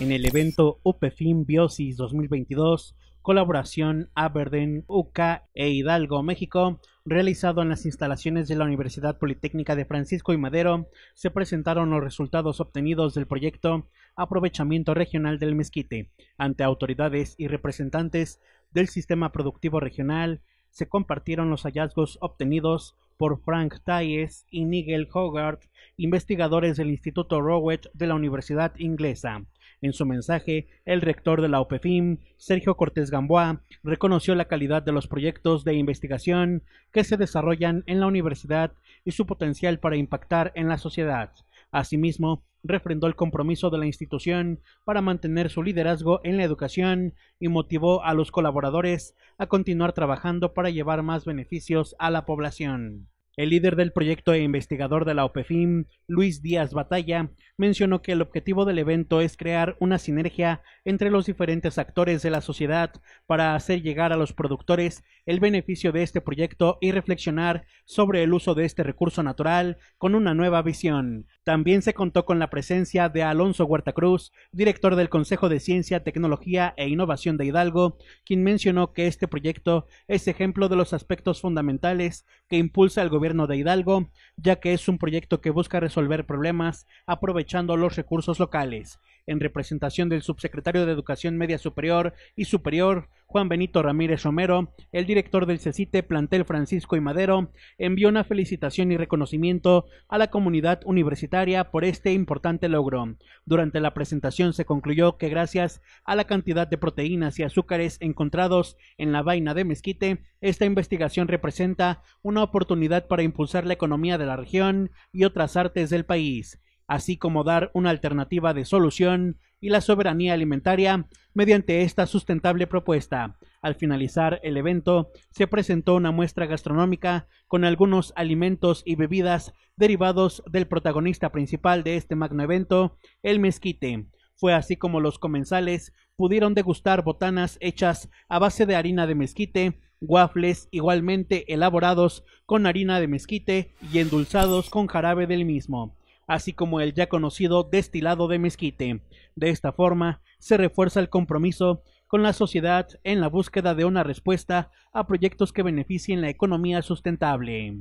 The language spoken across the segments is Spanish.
en el evento UPFIM Biosis 2022, colaboración Aberdeen, UCA e Hidalgo, México, realizado en las instalaciones de la Universidad Politécnica de Francisco y Madero, se presentaron los resultados obtenidos del proyecto Aprovechamiento Regional del Mezquite ante autoridades y representantes del sistema productivo regional. Se compartieron los hallazgos obtenidos por Frank Talles y Nigel Hogarth, investigadores del Instituto Rowett de la Universidad Inglesa. En su mensaje, el rector de la OPEFIM, Sergio Cortés Gamboa, reconoció la calidad de los proyectos de investigación que se desarrollan en la universidad y su potencial para impactar en la sociedad. Asimismo, refrendó el compromiso de la institución para mantener su liderazgo en la educación y motivó a los colaboradores a continuar trabajando para llevar más beneficios a la población. El líder del proyecto e investigador de la OPEFIM, Luis Díaz Batalla, mencionó que el objetivo del evento es crear una sinergia entre los diferentes actores de la sociedad para hacer llegar a los productores el beneficio de este proyecto y reflexionar sobre el uso de este recurso natural con una nueva visión. También se contó con la presencia de Alonso Huerta Cruz, director del Consejo de Ciencia, Tecnología e Innovación de Hidalgo, quien mencionó que este proyecto es ejemplo de los aspectos fundamentales que impulsa el gobierno de Hidalgo, ya que es un proyecto que busca resolver problemas aprovechando los recursos locales en representación del subsecretario de Educación Media Superior y Superior, Juan Benito Ramírez Romero, el director del CECITE, plantel Francisco y Madero, envió una felicitación y reconocimiento a la comunidad universitaria por este importante logro. Durante la presentación se concluyó que gracias a la cantidad de proteínas y azúcares encontrados en la vaina de mezquite, esta investigación representa una oportunidad para impulsar la economía de la región y otras artes del país así como dar una alternativa de solución y la soberanía alimentaria mediante esta sustentable propuesta. Al finalizar el evento, se presentó una muestra gastronómica con algunos alimentos y bebidas derivados del protagonista principal de este magno evento, el mezquite. Fue así como los comensales pudieron degustar botanas hechas a base de harina de mezquite, waffles igualmente elaborados con harina de mezquite y endulzados con jarabe del mismo así como el ya conocido destilado de mezquite. De esta forma, se refuerza el compromiso con la sociedad en la búsqueda de una respuesta a proyectos que beneficien la economía sustentable.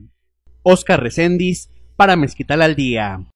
Oscar Recendis para Mezquital al Día.